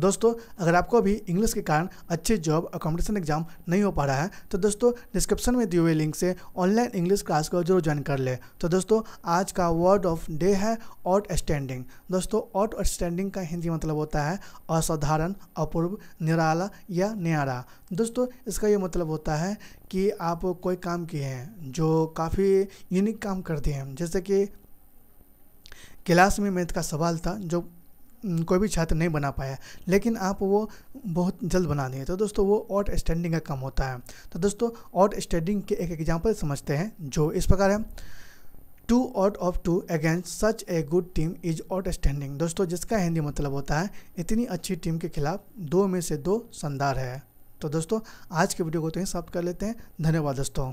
दोस्तों अगर आपको अभी इंग्लिश के कारण अच्छे जॉब और कॉम्पिटिशन एग्जाम नहीं हो पा रहा है तो दोस्तों डिस्क्रिप्शन में दिए हुए लिंक से ऑनलाइन इंग्लिश क्लास को जरूर ज्वाइन कर ले तो दोस्तों आज का वर्ड ऑफ डे है आउट स्टैंडिंग दोस्तों आउट स्टैंडिंग का हिंदी मतलब होता है असाधारण अपूर्व निराला या न्यारा दोस्तों इसका ये मतलब होता है कि आप कोई काम किए हैं जो काफ़ी यूनिक काम करते हैं जैसे कि क्लास में मैथ का सवाल था जो कोई भी छात्र नहीं बना पाया लेकिन आप वो बहुत जल्द बना दिए तो दोस्तों वो आउट स्टैंडिंग का कम होता है तो दोस्तों आउट स्टैंडिंग के एक एग्जाम्पल समझते हैं जो इस प्रकार है two out of two against such a good team is outstanding दोस्तों जिसका हिंदी मतलब होता है इतनी अच्छी टीम के खिलाफ दो में से दो शानदार है तो दोस्तों आज के वीडियो को तो ही समाप्त कर लेते हैं धन्यवाद दोस्तों